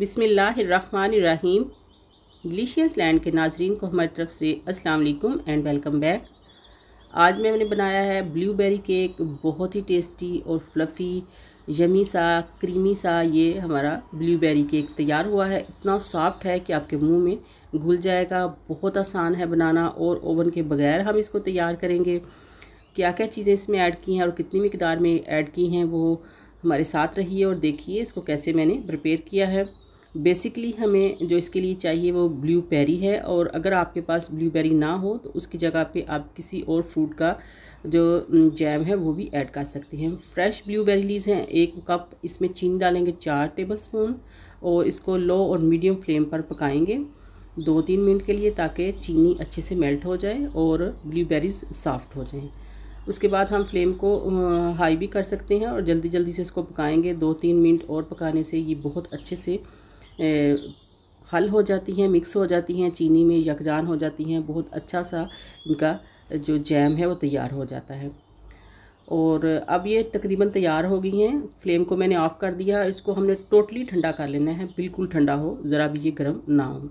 बिसमीम ग्लीशियस लैंड के नाजरन को हमारी तरफ से अस्सलाम वालेकुम एंड वेलकम बैक आज मैंने बनाया है ब्लूबेरी केक बहुत ही टेस्टी और फ्लफ़ी यमी सा क्रीमी सा ये हमारा ब्लूबेरी केक तैयार हुआ है इतना सॉफ्ट है कि आपके मुंह में घुल जाएगा बहुत आसान है बनाना और ओवन के बगैर हम इसको तैयार करेंगे क्या क्या चीज़ें इसमें ऐड की हैं और कितनी मकदार में ऐड की हैं वो हमारे साथ रहिए और देखिए इसको कैसे मैंने प्रिपेयर किया है बेसिकली हमें जो इसके लिए चाहिए वो ब्लू बेरी है और अगर आपके पास ब्लू बेरी ना हो तो उसकी जगह पे आप किसी और फ्रूट का जो जैम है वो भी ऐड कर सकते हैं फ्रेश ब्लू बेरीज हैं एक कप इसमें चीनी डालेंगे चार टेबल स्पून और इसको लो और मीडियम फ्लेम पर पकाएंगे दो तीन मिनट के लिए ताकि चीनी अच्छे से मेल्ट हो जाए और ब्लू बेरीज सॉफ्ट हो जाएँ उसके बाद हम फ्लेम को हाई भी कर सकते हैं और जल्दी जल्दी से इसको पकाएंगे दो तीन मिनट और पकाने से ये बहुत अच्छे से हल हो जाती हैं मिक्स हो जाती हैं चीनी में यकजान हो जाती हैं बहुत अच्छा सा इनका जो जैम है वो तैयार हो जाता है और अब ये तकरीबन तैयार हो गई हैं फ्लेम को मैंने ऑफ़ कर दिया इसको हमने टोटली ठंडा कर लेना है बिल्कुल ठंडा हो ज़रा भी ये गर्म ना हो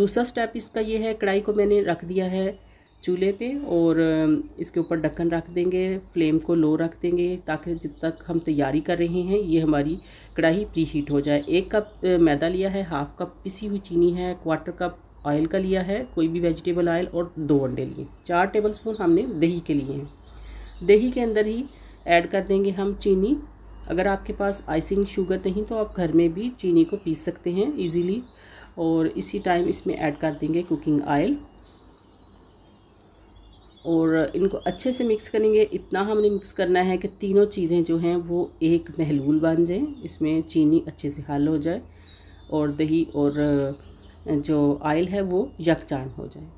दूसरा स्टेप इसका ये है कढ़ाई को मैंने रख दिया है चूल्हे पे और इसके ऊपर ढक्कन रख देंगे फ्लेम को लो रख देंगे ताकि जब तक हम तैयारी कर रहे हैं ये हमारी कढ़ाई प्री हीट हो जाए एक कप मैदा लिया है हाफ़ कप पिसी हुई चीनी है क्वार्टर कप ऑयल का लिया है कोई भी वेजिटेबल ऑयल और दो अंडे लिए चार टेबल स्पून हमने दही के लिए हैं दही के अंदर ही ऐड कर देंगे हम चीनी अगर आपके पास आइसिंग शुगर नहीं तो आप घर में भी चीनी को पीस सकते हैं इजीली और इसी टाइम इसमें ऐड कर देंगे कुकिंग ऑयल और इनको अच्छे से मिक्स करेंगे इतना हमने मिक्स करना है कि तीनों चीज़ें जो हैं वो एक महलूल बन जाएँ इसमें चीनी अच्छे से हल हो जाए और दही और जो आयल है वो यकचान हो जाए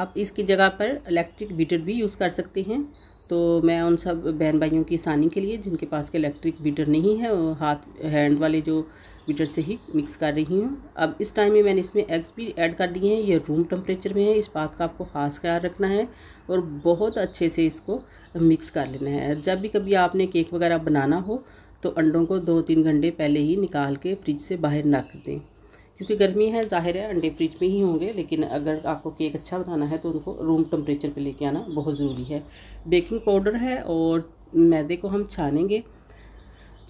आप इसकी जगह पर इलेक्ट्रिक बीटर भी यूज़ कर सकते हैं तो मैं उन सब बहन भाइयों की आसानी के लिए जिनके पास के इलेक्ट्रिक बीटर नहीं है हाथ हैंड वाले जो बीटर से ही मिक्स कर रही हूँ अब इस टाइम में मैंने इसमें एग्स भी ऐड कर दिए हैं ये रूम टेम्परेचर में है इस बात का आपको ख़ास ख्याल रखना है और बहुत अच्छे से इसको मिक्स कर लेना है जब भी कभी आपने केक वगैरह बनाना हो तो अंडों को दो तीन घंटे पहले ही निकाल के फ्रिज से बाहर रख दें क्योंकि गर्मी है ज़ाहिर है अंडे फ्रिज में ही होंगे लेकिन अगर आपको केक अच्छा बनाना है तो उनको रूम टेम्परेचर पे लेके आना बहुत ज़रूरी है बेकिंग पाउडर है और मैदे को हम छानेंगे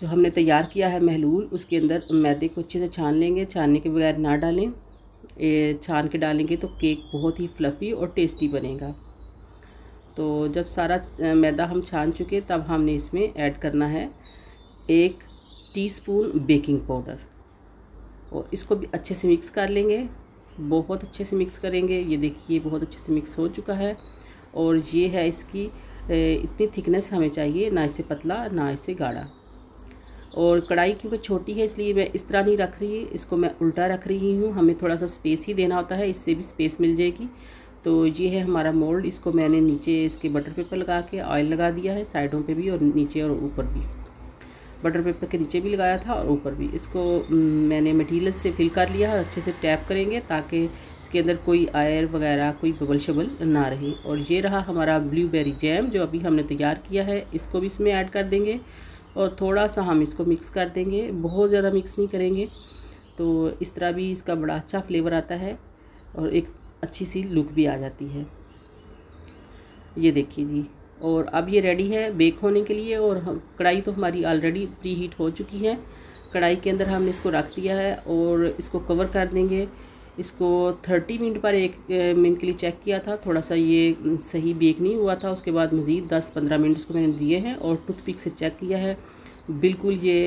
जो हमने तैयार किया है महलूल उसके अंदर मैदे को अच्छे से छान लेंगे छानने के बगैर ना डालें छान के डालेंगे तो केक बहुत ही फ्लफ़ी और टेस्टी बनेगा तो जब सारा मैदा हम छान चुके तब हमने इसमें ऐड करना है एक टीस्पून बेकिंग पाउडर और इसको भी अच्छे से मिक्स कर लेंगे बहुत अच्छे से मिक्स करेंगे ये देखिए बहुत अच्छे से मिक्स हो चुका है और ये है इसकी इतनी थिकनेस हमें चाहिए ना इसे पतला ना इसे गाढ़ा और कढ़ाई क्योंकि छोटी है इसलिए मैं इस तरह नहीं रख रही इसको मैं उल्टा रख रही हूँ हमें थोड़ा सा स्पेस ही देना होता है इससे भी स्पेस मिल जाएगी तो ये है हमारा मोल्ड इसको मैंने नीचे इसके बटर पेपर लगा के ऑयल लगा दिया है साइडों पे भी और नीचे और ऊपर भी बटर पेपर के नीचे भी लगाया था और ऊपर भी इसको मैंने मटीरियल से फिल कर लिया और अच्छे से टैप करेंगे ताकि इसके अंदर कोई आयर वगैरह कोई बबल शबल ना रहे और ये रहा हमारा ब्लूबेरी जैम जो अभी हमने तैयार किया है इसको भी इसमें ऐड कर देंगे और थोड़ा सा हम इसको मिक्स कर देंगे बहुत ज़्यादा मिक्स नहीं करेंगे तो इस तरह भी इसका बड़ा अच्छा फ्लेवर आता है और एक अच्छी सी लुक भी आ जाती है ये देखिए जी और अब ये रेडी है बेक होने के लिए और कढ़ाई तो हमारी ऑलरेडी प्री हीट हो चुकी है कढ़ाई के अंदर हमने इसको रख दिया है और इसको कवर कर देंगे इसको 30 मिनट पर एक मिनट के लिए चेक किया था थोड़ा सा ये सही बेक नहीं हुआ था उसके बाद मज़ीद 10-15 मिनट इसको मैंने दिए हैं और टूथपिक से चेक किया है बिल्कुल ये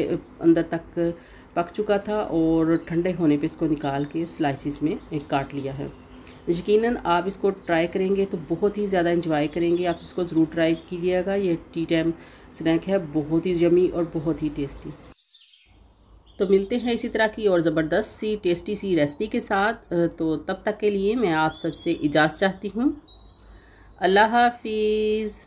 अंदर तक पक चुका था और ठंडे होने पे इसको निकाल के स्लाइसिस में काट लिया है यकीनन आप इसको ट्राई करेंगे तो बहुत ही ज़्यादा इंजॉय करेंगे आप इसको ज़रूर ट्राई कीजिएगा ये टी टाइम स्नैक है बहुत ही जमी और बहुत ही टेस्टी तो मिलते हैं इसी तरह की और ज़बरदस्त सी टेस्टी सी रेसिपी के साथ तो तब तक के लिए मैं आप सबसे इजाज़ चाहती हूँ अल्लाह हाफिज़